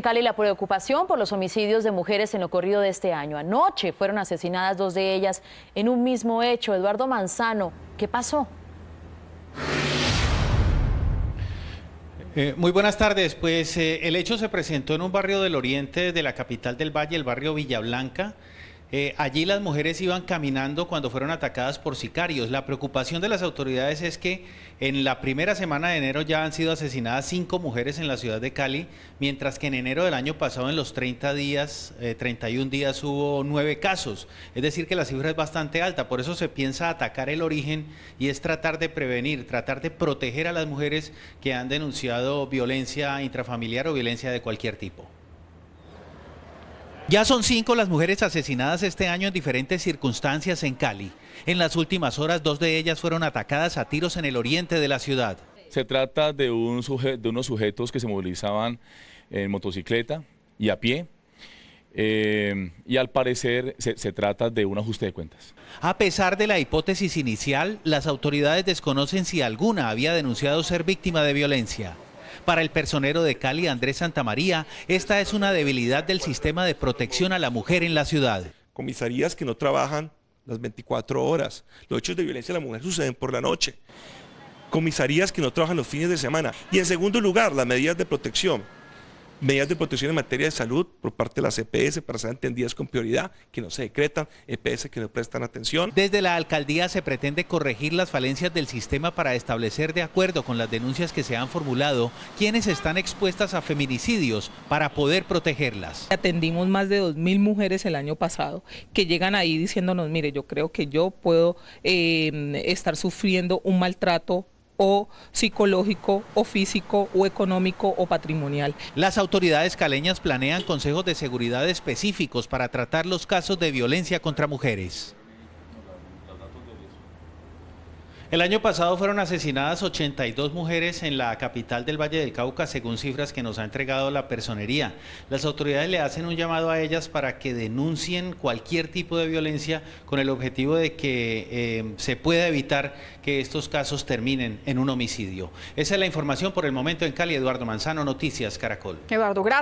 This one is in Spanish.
En Cali la preocupación por los homicidios de mujeres en lo corrido de este año. Anoche fueron asesinadas dos de ellas en un mismo hecho. Eduardo Manzano, ¿qué pasó? Eh, muy buenas tardes. Pues eh, el hecho se presentó en un barrio del oriente de la capital del Valle, el barrio Villa Blanca. Eh, allí las mujeres iban caminando cuando fueron atacadas por sicarios. La preocupación de las autoridades es que en la primera semana de enero ya han sido asesinadas cinco mujeres en la ciudad de Cali, mientras que en enero del año pasado, en los 30 días, 31 eh, días, hubo nueve casos. Es decir, que la cifra es bastante alta. Por eso se piensa atacar el origen y es tratar de prevenir, tratar de proteger a las mujeres que han denunciado violencia intrafamiliar o violencia de cualquier tipo. Ya son cinco las mujeres asesinadas este año en diferentes circunstancias en Cali. En las últimas horas, dos de ellas fueron atacadas a tiros en el oriente de la ciudad. Se trata de, unos sujetos que se movilizaban en motocicleta y a pie. Eh, y al parecer se, se trata de un ajuste de cuentas. A pesar de la hipótesis inicial, las autoridades desconocen si alguna había denunciado ser víctima de violencia. Para el personero de Cali, Andrés Santamaría, esta es una debilidad del sistema de protección a la mujer en la ciudad. Comisarías que no trabajan las 24 horas. Los hechos de violencia a la mujer suceden por la noche. Comisarías que no trabajan los fines de semana. Y en segundo lugar, las medidas de protección medidas de protección en materia de salud por parte de las EPS para ser entendidas con prioridad, que no se decretan, EPS que no prestan atención. Desde la alcaldía se pretende corregir las falencias del sistema para establecer de acuerdo con las denuncias que se han formulado quienes están expuestas a feminicidios para poder protegerlas. Atendimos más de 2.000 mujeres el año pasado que llegan ahí diciéndonos, mire, yo creo que yo puedo eh, estar sufriendo un maltrato o psicológico o físico o económico o patrimonial. Las autoridades caleñas planean consejos de seguridad específicos para tratar los casos de violencia contra mujeres. El año pasado fueron asesinadas 82 mujeres en la capital del Valle del Cauca, según cifras que nos ha entregado la personería. Las autoridades le hacen un llamado a ellas para que denuncien cualquier tipo de violencia con el objetivo de que eh, se pueda evitar que estos casos terminen en un homicidio. Esa es la información por el momento en Cali. Eduardo Manzano, Noticias Caracol. Eduardo, gracias.